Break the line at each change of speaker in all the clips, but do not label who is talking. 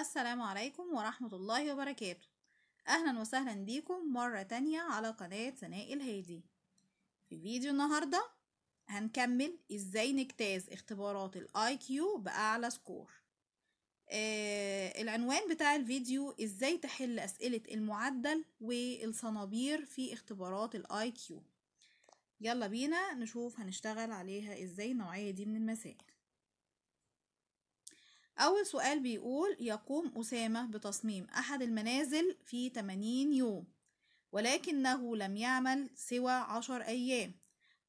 السلام عليكم ورحمة الله وبركاته أهلا وسهلا بيكم مرة تانية على قناة سناء الهادي في فيديو النهاردة هنكمل إزاي نجتاز اختبارات الآي كيو بأعلى سكور آه العنوان بتاع الفيديو إزاي تحل أسئلة المعدل والصنابير في اختبارات الآي كيو يلا بينا نشوف هنشتغل عليها إزاي النوعية دي من المسائل أول سؤال بيقول يقوم أسامة بتصميم أحد المنازل في 80 يوم ولكنه لم يعمل سوى عشر أيام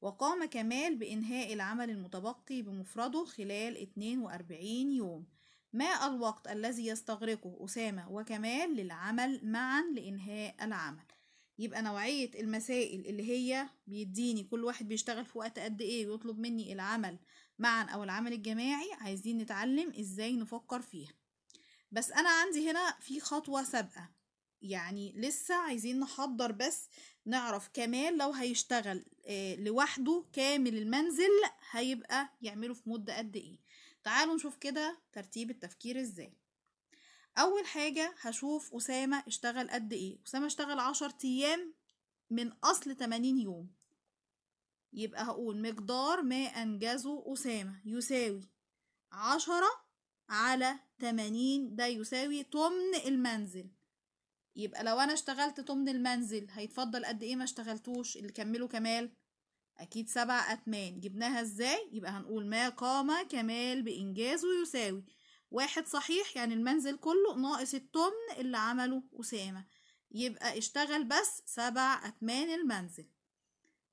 وقام كمال بإنهاء العمل المتبقي بمفرده خلال 42 يوم ما الوقت الذي يستغرقه أسامة وكمال للعمل معا لإنهاء العمل يبقى نوعية المسائل اللي هي بيديني كل واحد بيشتغل في وقت قد إيه ويطلب مني العمل معا أو العمل الجماعي عايزين نتعلم إزاي نفكر فيها بس أنا عندي هنا في خطوة سابقة يعني لسه عايزين نحضر بس نعرف كمال لو هيشتغل آه، لوحده كامل المنزل هيبقى يعمله في مدة قد إيه تعالوا نشوف كده ترتيب التفكير إزاي أول حاجة هشوف أسامة اشتغل قد إيه أسامة اشتغل عشر أيام من أصل 80 يوم يبقى هقول مقدار ما أنجزه أسامة يساوي عشرة على تمانين ده يساوي تمن المنزل يبقى لو أنا اشتغلت تمن المنزل هيتفضل قد إيه ما اشتغلتوش اللي كمله كمال أكيد سبع أتمان جبناها إزاي يبقى هنقول ما قام كمال بإنجازه يساوي واحد صحيح يعني المنزل كله ناقص التمن اللي عمله أسامة يبقى اشتغل بس سبع أتمان المنزل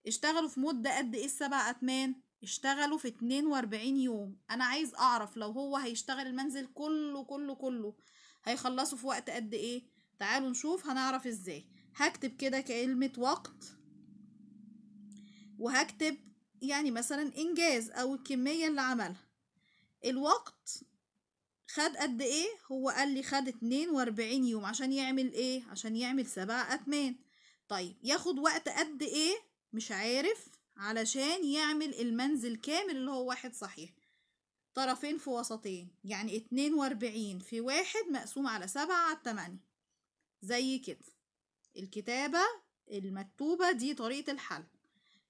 اشتغلوا في مدة قد ايه السبع أتمان؟ اشتغلوا في 42 يوم أنا عايز أعرف لو هو هيشتغل المنزل كله كله كله هيخلصوا في وقت قد ايه؟ تعالوا نشوف هنعرف ازاي هكتب كده كلمة وقت وهكتب يعني مثلا إنجاز أو الكمية اللي عملها الوقت خد قد ايه هو قال لي خد 42 يوم عشان يعمل ايه عشان يعمل سبع اتمان طيب ياخد وقت قد ايه مش عارف علشان يعمل المنزل كامل اللي هو واحد صحيح طرفين في وسطين يعني اتنين واربعين في واحد مقسوم على سبعة على تمانية زي كده الكتابة المكتوبة دي طريقة الحل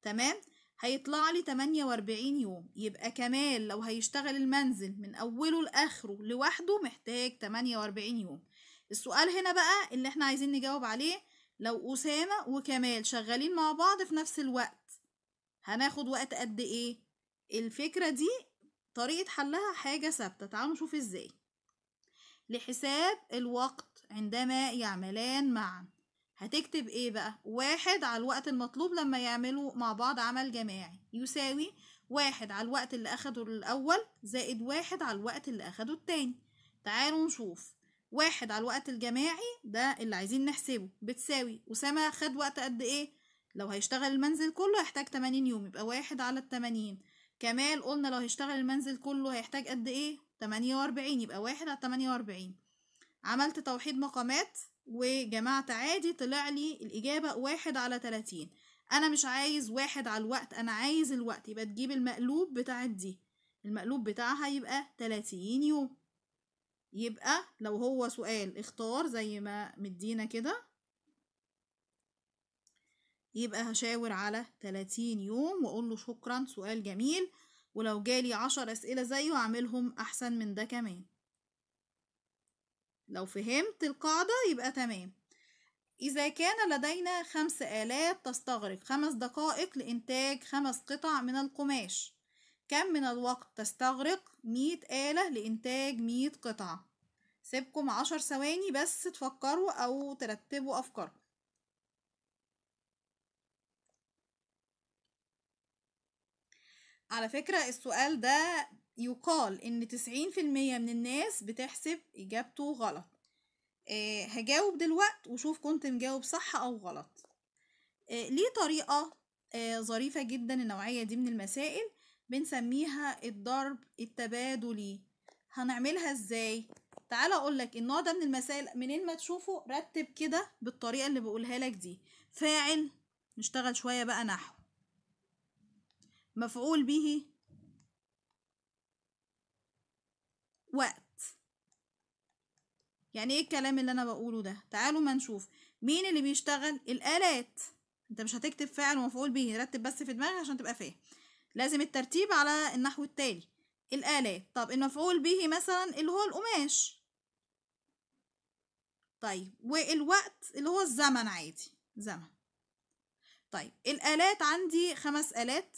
تمام هيطلع لي واربعين يوم يبقى كمال لو هيشتغل المنزل من اوله لاخره لوحده محتاج تمانية واربعين يوم السؤال هنا بقى اللي احنا عايزين نجاوب عليه لو أسامة وكمال شغالين مع بعض في نفس الوقت هناخد وقت قد إيه الفكرة دي طريقة حلها حاجة ثابتة تعالوا نشوف إزاي لحساب الوقت عندما يعملان معا هتكتب ايه بقى واحد على الوقت المطلوب لما يعملوا مع بعض عمل جماعي يساوي واحد على الوقت اللي اخده الاول زائد واحد على الوقت اللي اخده التاني تعالوا نشوف واحد على الوقت الجماعي ده اللي عايزين نحسبه بتساوي أسامة خد وقت قد إيه؟ لو هيشتغل المنزل كله هيحتاج تمانين يوم يبقى واحد على التمانين كمال قلنا لو هيشتغل المنزل كله هيحتاج قد إيه؟ تمانية وأربعين يبقى واحد على تمانية وأربعين عملت توحيد مقامات وجمعت عادي طلع لي الإجابة واحد على تلاتين أنا مش عايز واحد على الوقت أنا عايز الوقت يبقى تجيب المقلوب بتاع دي المقلوب بتاعها يبقى تلاتين يوم يبقى لو هو سؤال اختار زي ما مدينا كده يبقى هشاور على 30 يوم واقول له شكرا سؤال جميل ولو جالي عشر اسئله زيه هعملهم احسن من ده كمان لو فهمت القاعده يبقى تمام إذا كان لدينا خمس آلات تستغرق خمس دقائق لإنتاج خمس قطع من القماش كم من الوقت تستغرق مية آلة لإنتاج مية قطعة سيبكم عشر ثواني بس تفكروا أو ترتبوا أفكاركم على فكرة السؤال ده يقال إن تسعين في المية من الناس بتحسب إجابته غلط أه هجاوب دلوقت وشوف كنت مجاوب صح أو غلط أه ليه طريقة أه ظريفة جدا النوعية دي من المسائل بنسميها الضرب التبادلي هنعملها ازاي تعالى اقولك النوع ده من المسائل منين ما تشوفه رتب كده بالطريقه اللي بقولها لك دي فاعل نشتغل شويه بقى نحو مفعول به وقت يعني ايه الكلام اللي انا بقوله ده تعالوا ما نشوف مين اللي بيشتغل الالات انت مش هتكتب فاعل ومفعول به رتب بس في دماغك عشان تبقى فاهم لازم الترتيب على النحو التالي الآلات طب المفعول به مثلا اللي هو القماش طيب والوقت اللي هو الزمن عادي زمن طيب الآلات عندي خمس آلات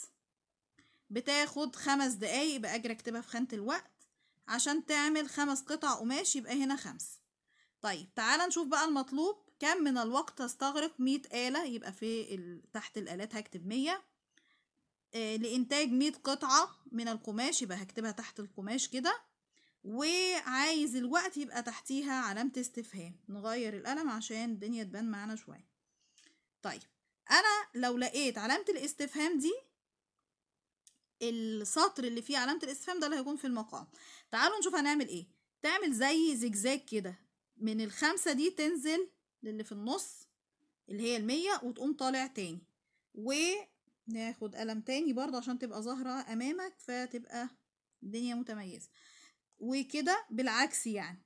بتاخد خمس دقايق يبقى أجري أكتبها في خانة الوقت عشان تعمل خمس قطع قماش يبقى هنا خمس طيب تعالى نشوف بقى المطلوب كم من الوقت تستغرق مية آلة يبقى في تحت الآلات هكتب مية آه، لإنتاج مية قطعة من القماش يبقى هكتبها تحت القماش كده وعايز الوقت يبقى تحتيها علامة استفهام نغير القلم عشان الدنيا تبان معانا شوية طيب أنا لو لقيت علامة الاستفهام دي السطر اللي فيه علامة الاستفهام ده اللي هيكون في المقام تعالوا نشوف هنعمل ايه تعمل زي زجزاج كده من الخمسة دي تنزل للي في النص اللي هي المية وتقوم طالع تاني ناخد قلم تاني برضه عشان تبقى ظاهرة أمامك فتبقى الدنيا متميزة وكده بالعكس يعني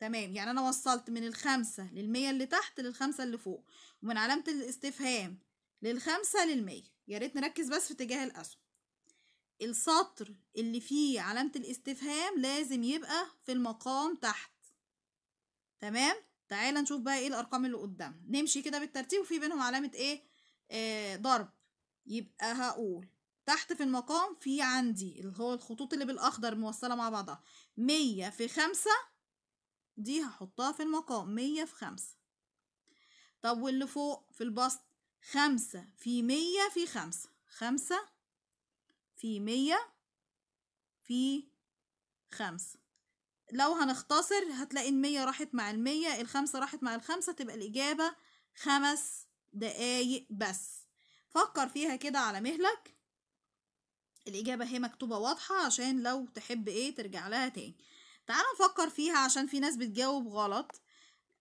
تمام يعني أنا وصلت من الخمسة للمية اللي تحت للخمسة اللي فوق ومن علامة الاستفهام للخمسة للمية يا ريت نركز بس في اتجاه الأسهم السطر اللي فيه علامة الاستفهام لازم يبقى في المقام تحت تمام تعالى نشوف بقى ايه الأرقام اللي قدامنا نمشي كده بالترتيب وفي بينهم علامة ايه آه ضرب يبقى هقول تحت في المقام في عندي اللي هو الخطوط اللي بالأخضر موصلة مع بعضها مية في خمسة دي هحطها في المقام مية في خمسة طب واللي فوق في البسط خمسة في مية في خمسة خمسة في مية في خمسة لو هنختصر هتلاقي المية راحت مع المية الخمسة راحت مع الخمسة تبقى الإجابة خمس دقايق بس فكر فيها كده على مهلك الإجابة هي مكتوبة واضحة عشان لو تحب إيه ترجع لها تاني تعالوا نفكر فيها عشان في ناس بتجاوب غلط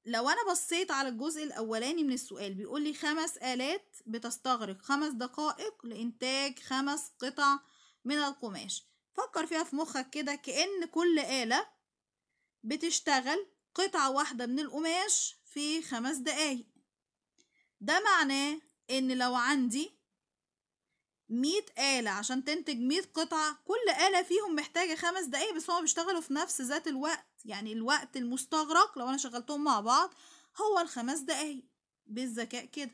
لو أنا بصيت على الجزء الأولاني من السؤال بيقول لي خمس آلات بتستغرق خمس دقائق لإنتاج خمس قطع من القماش فكر فيها في مخك كده كأن كل آلة بتشتغل قطعة واحدة من القماش في خمس دقايق ده معناه إن لو عندي مية آلة عشان تنتج مية قطعة كل آلة فيهم محتاجة خمس دقايق بس هما بيشتغلوا في نفس ذات الوقت يعني الوقت المستغرق لو أنا شغلتهم مع بعض هو الخمس دقايق بالذكاء كده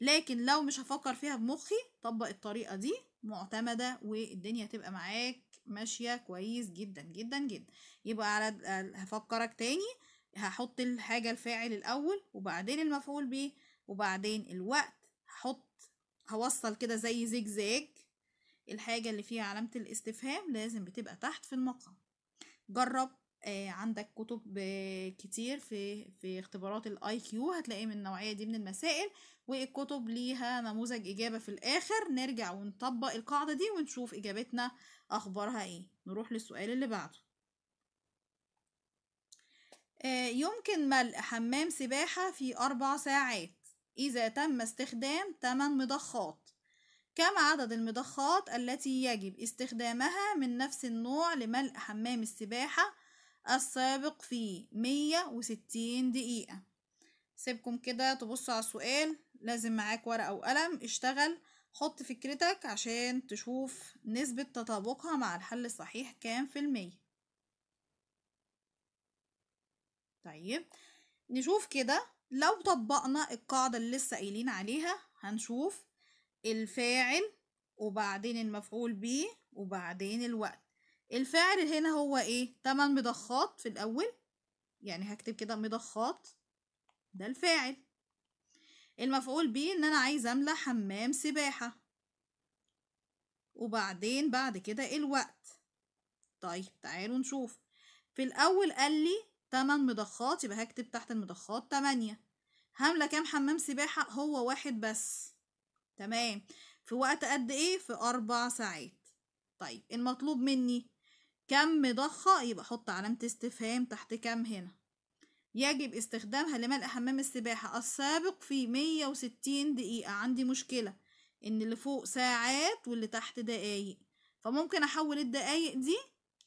لكن لو مش هفكر فيها بمخي طبق الطريقة دي معتمدة والدنيا تبقى معاك ماشية كويس جدا جدا جدا يبقى على هفكرك تاني هحط الحاجة الفاعل الأول وبعدين المفعول به وبعدين الوقت هوصل كده زي زجزاج الحاجة اللي فيها علامة الاستفهام لازم بتبقى تحت في المقام جرب آه عندك كتب آه، كتير في في اختبارات الاي كيو هتلاقي من النوعيه دي من المسائل والكتب ليها نموذج اجابه في الاخر نرجع ونطبق القاعده دي ونشوف اجابتنا اخبارها ايه نروح للسؤال اللي بعده آه، يمكن ملء حمام سباحه في اربع ساعات إذا تم استخدام 8 مضخات كم عدد المضخات التي يجب استخدامها من نفس النوع لملء حمام السباحة السابق في 160 دقيقة سيبكم كده تبصوا على السؤال لازم معاك ورقة وقلم اشتغل حط فكرتك عشان تشوف نسبة تطابقها مع الحل الصحيح كام في المية طيب نشوف كده لو طبقنا القاعدة اللي لسه قايلين عليها هنشوف الفاعل وبعدين المفعول به وبعدين الوقت الفاعل هنا هو ايه تمن مضخات في الاول يعني هكتب كده مضخات ده الفاعل المفعول به ان انا عايزه املى حمام سباحه وبعدين بعد كده الوقت طيب تعالوا نشوف في الاول قال لي تمن مضخات يبقى هكتب تحت المضخات تمانية هاملة كام حمام سباحة هو واحد بس تمام في وقت قد ايه في اربع ساعات طيب المطلوب مني كم مضخة يبقى حط علامة استفهام تحت كم هنا يجب استخدامها لملء حمام السباحة السابق في مية وستين دقيقة عندي مشكلة ان اللي فوق ساعات واللي تحت دقايق فممكن احول الدقايق دي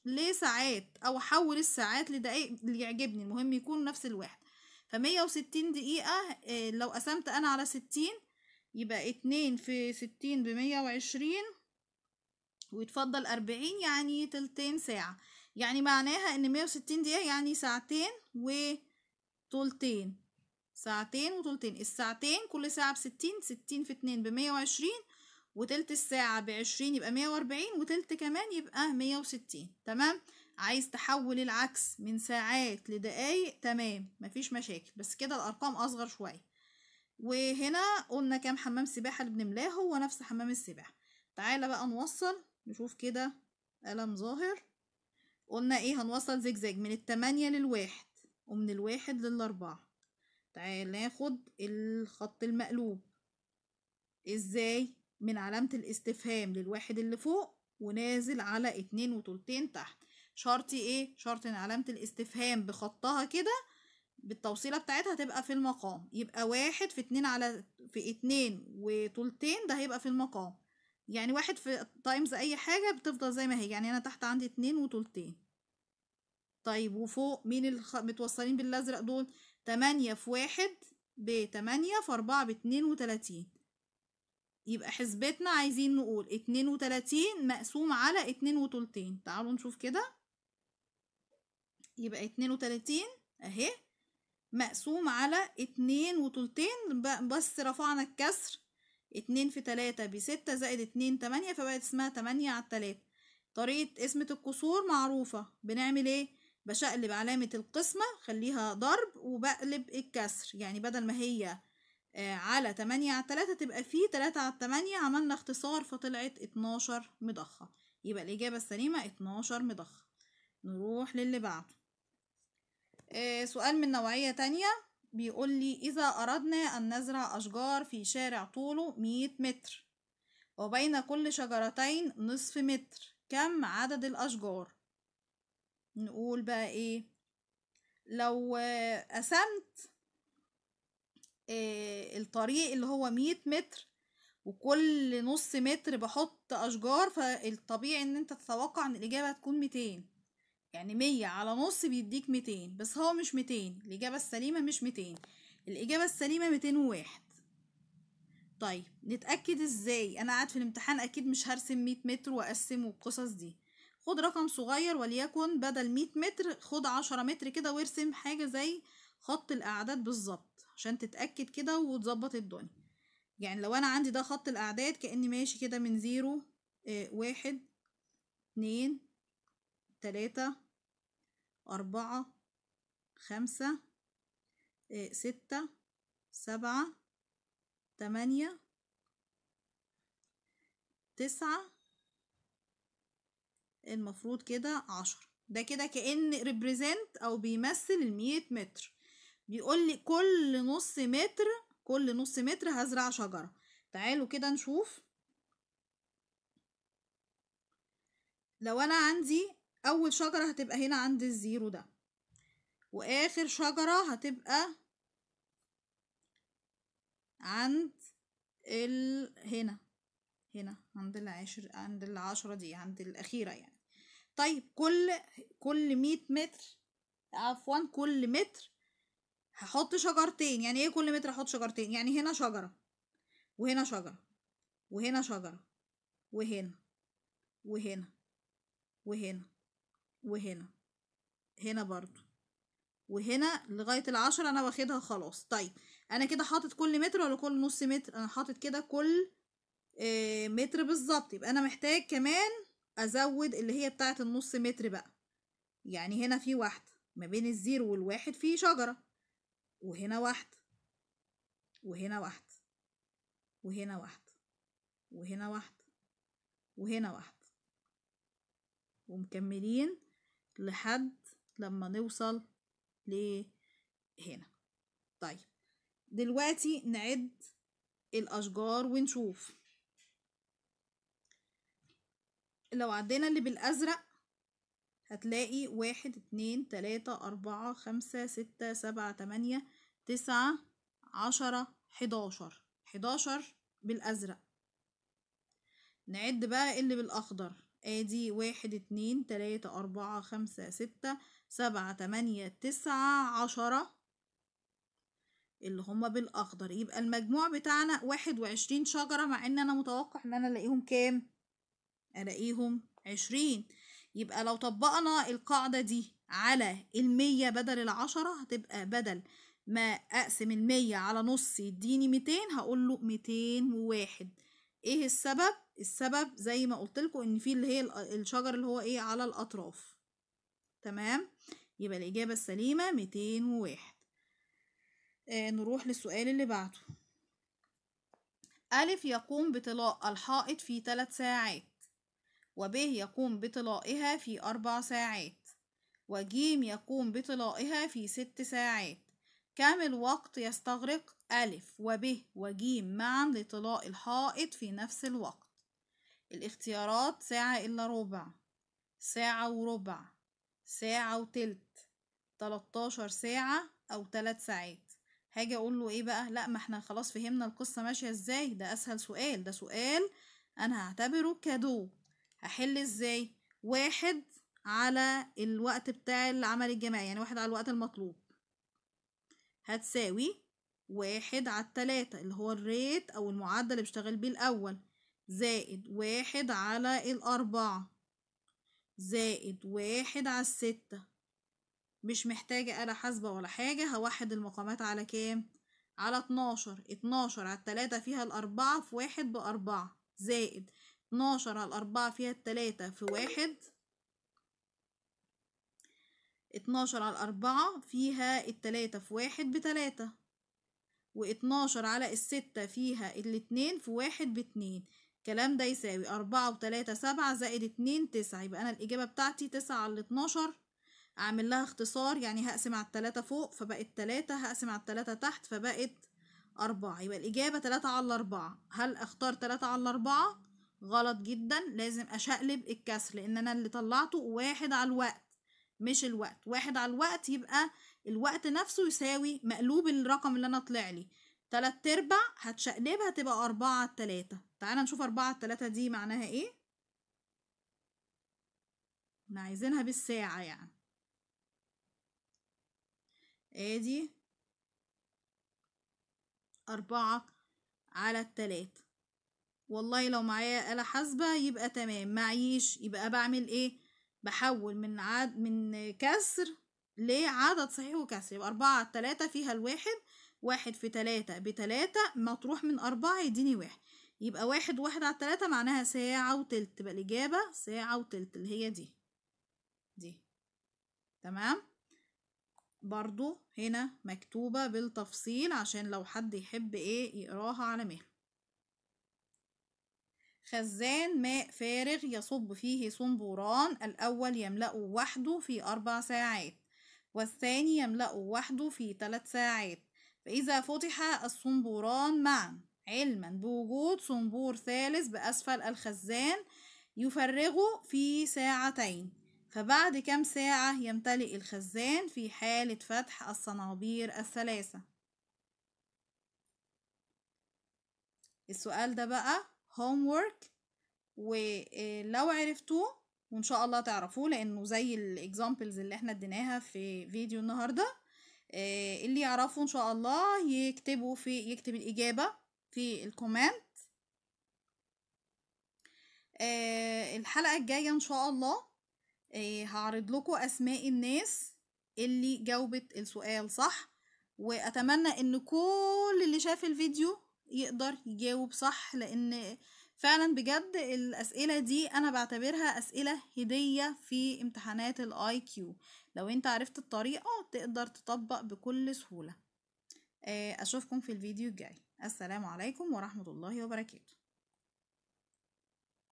لساعات او احول الساعات لدقائق اللي يعجبني المهم يكونوا نفس الواحد فمية وستين دقيقة آه، لو قسمت انا على ستين يبقى اتنين في ستين بمية وعشرين ويتفضل أربعين يعني تلتين ساعة يعني معناها ان مية وستين دقيقة يعني ساعتين وتلتين ساعتين وتلتين الساعتين كل ساعة بستين ستين في اتنين بمية وعشرين وتلت الساعة بعشرين يبقى مية وأربعين وتلت كمان يبقى مية وستين تمام عايز تحول العكس من ساعات لدقايق تمام مفيش مشاكل بس كده الأرقام أصغر شوية وهنا قلنا كام حمام سباحة اللي بنملاه هو نفس حمام السباحة تعالى بقى نوصل نشوف كده قلم ظاهر قلنا ايه هنوصل زجزاج من التمانية للواحد ومن الواحد للأربعة تعالى ناخد الخط المقلوب ازاي من علامة الاستفهام للواحد اللي فوق ونازل على اتنين وتلتين تحت شرطي ايه؟ شرط ان علامة الاستفهام بخطها كده بالتوصيلة بتاعتها هتبقى في المقام يبقى واحد في اتنين على في اتنين وتلتين ده هيبقى في المقام يعني واحد في تايمز اي حاجة بتفضل زي ما هي يعني انا تحت عندي اتنين وتلتين طيب وفوق مين اللي متوصلين بالازرق دول تمانية في واحد بتمانية في اربعة باتنين وتلاتين يبقى حسبتنا عايزين نقول اتنين وتلاتين مقسوم على اتنين وتلتين تعالوا نشوف كده يبقى اتنين وتلاتين اهي مقسوم على اتنين وتلتين بس رفعنا الكسر اتنين في تلاتة بستة زائد اتنين تمانية فبقت اسمها تمانية على التلاتة طريقة قسمة الكسور معروفة بنعمل ايه بشقلب علامة القسمة خليها ضرب وبقلب الكسر يعني بدل ما هي آه، على 8 على 3 تبقى فيه 3 على 8 عملنا اختصار فطلعت 12 مضخة يبقى الإجابة السليمة 12 مضخة نروح للي بعده آه، سؤال من نوعية تانية بيقول لي إذا أردنا أن نزرع أشجار في شارع طوله 100 متر وبين كل شجرتين نصف متر كم عدد الأشجار نقول بقى إيه لو آه، قسمت آه، الطريق اللي هو مية متر وكل نص متر بحط اشجار فالطبيعي ان انت تتوقع ان الاجابه هتكون ميتين يعني مية على نص بيديك ميتين بس هو مش ميتين الاجابه السليمه مش ميتين الاجابه السليمه ميتين وواحد طيب نتاكد ازاي انا قاعد في الامتحان اكيد مش هرسم مية متر واقسم والقصص دي خد رقم صغير وليكن بدل مية متر خد عشرة متر كده وارسم حاجه زي خط الاعداد بالظبط عشان تتأكد كده وتظبط الدنيا يعني لو أنا عندي ده خط الأعداد كأني ماشي كده من زيرو آه واحد اتنين تلاتة أربعة خمسة آه ستة سبعة تمانية تسعة المفروض كده عشرة ده كده كأن ريبريزنت أو بيمثل المية متر بيقول لي كل نص متر كل نص متر هزرع شجرة تعالوا كده نشوف لو انا عندي اول شجرة هتبقى هنا عند الزيرو ده واخر شجرة هتبقى عند ال... هنا هنا عند العشر عند العشرة دي عند الاخيرة يعني طيب كل كل مية متر عفوا كل متر هحط شجرتين يعني ايه كل متر احط شجرتين يعني هنا شجرة وهنا شجرة وهنا شجرة وهنا وهنا وهنا وهنا هنا برضو وهنا لغاية العشرة انا واخدها خلاص طيب انا كده حاطط كل متر ولا كل نص متر انا حاطط كده كل آه متر بالظبط يبقى انا محتاج كمان ازود اللي هي بتاعة النص متر بقى يعني هنا في واحدة ما بين الزيرو والواحد في شجرة وهنا واحدة وهنا واحدة وهنا واحدة وهنا واحدة وهنا واحدة ومكملين لحد لما نوصل لهنا طيب دلوقتي نعد الأشجار ونشوف لو عدينا اللي بالأزرق هتلاقي واحد اتنين تلاتة أربعة خمسة ستة سبعة تمانية تسعة عشرة حداشر حداشر بالأزرق نعد بقى اللي بالأخضر ادي واحد اتنين تلاتة أربعة خمسة ستة سبعة تمانية تسعة عشرة اللي هما بالأخضر يبقى المجموع بتاعنا واحد وعشرين شجرة مع ان انا متوقع ان انا الاقيهم كام الاقيهم عشرين يبقى لو طبقنا القاعدة دي على المية بدل العشرة هتبقى بدل ما أقسم المية على نص يديني ميتين هقول له ميتين وواحد ايه السبب؟ السبب زي ما قلت لكم ان في اللي هي الشجر اللي هو ايه على الاطراف تمام يبقى الاجابة السليمة ميتين وواحد آه نروح للسؤال اللي بعده ألف يقوم بطلاء الحائط في ثلاث ساعات وب يقوم بطلائها في أربع ساعات وج يقوم بطلائها في ست ساعات كم الوقت يستغرق أ وب وج معا لطلاء الحائط في نفس الوقت الاختيارات ساعة إلا ربع ساعة وربع ساعة وتلت تلتاشر ساعة أو تلات ساعات هاجي أقول له إيه بقى لأ ما احنا خلاص فهمنا القصة ماشية إزاي ده أسهل سؤال ده سؤال أنا هعتبره كادو هحل ازاي واحد على الوقت بتاع العمل الجماعي يعني واحد على الوقت المطلوب هتساوي واحد على التلاتة اللي هو الريت أو المعدل اللي بشتغل بيه الأول زائد واحد على الأربعة زائد واحد على الستة مش محتاجة آلة حاسبة ولا حاجة هوحد المقامات على كام؟ على اتناشر اتناشر على التلاتة فيها الأربعة في واحد بأربعة زائد اتناشر على اربعة فيها التلاتة في واحد اتناشر على اربعة فيها التلاتة في واحد بتلاتة واتناشر على الستة فيها الاتنين في واحد باتنين الكلام ده يساوي أربعة وتلاتة سبعة زائد اتنين تسعة يبقى أنا الإجابة بتاعتي تسعة على اتناشر أعمل لها اختصار يعني هقسم على التلاتة فوق فبقت تلاتة هقسم على التلاتة تحت فبقت أربعة يبقى الإجابة تلاتة على الأربعة هل أختار تلاتة على الأربعة؟ غلط جدا لازم أشقلب الكسر لأن أنا اللي طلعته واحد على الوقت مش الوقت واحد على الوقت يبقى الوقت نفسه يساوي مقلوب الرقم اللي أنا طلع لي تلات أرباع هتشقلبها تبقى أربعة على تلاتة تعالى نشوف أربعة على تلاتة دي معناها إيه احنا عايزينها بالساعة يعني ادي أربعة على التلاتة والله لو معايا آلة حاسبة يبقى تمام معيش يبقى بعمل ايه بحول من عد من كسر لعدد صحيح وكسر يبقى أربعة على تلاتة فيها الواحد واحد في تلاتة بتلاتة مطروح من أربعة يديني واحد يبقى واحد واحد على تلاتة معناها ساعة وتلت تبقى الإجابة ساعة وتلت اللي هي دي دي تمام برضو هنا مكتوبة بالتفصيل عشان لو حد يحب ايه يقراها على مهل خزان ماء فارغ يصب فيه صنبوران الأول يملأه وحده في أربع ساعات والثاني يملأه وحده في ثلاث ساعات فإذا فتح الصنبوران معا علما بوجود صنبور ثالث بأسفل الخزان يفرغه في ساعتين فبعد كم ساعة يمتلئ الخزان في حالة فتح الصنابير الثلاثة السؤال ده بقى homework ولو عرفتوه وان شاء الله تعرفوه لانه زي الاكزامبلز اللي احنا اديناها في فيديو النهارده آه، اللي يعرفه ان شاء الله يكتبوا في يكتب الاجابه في الكومنت آه، الحلقه الجايه ان شاء الله آه، هعرض لكم اسماء الناس اللي جاوبت السؤال صح واتمنى ان كل اللي شاف الفيديو يقدر يجاوب صح لان فعلا بجد الاسئله دي انا بعتبرها اسئله هديه في امتحانات الاي كيو لو انت عرفت الطريقه تقدر تطبق بكل سهوله آه، اشوفكم في الفيديو الجاي السلام عليكم ورحمه الله وبركاته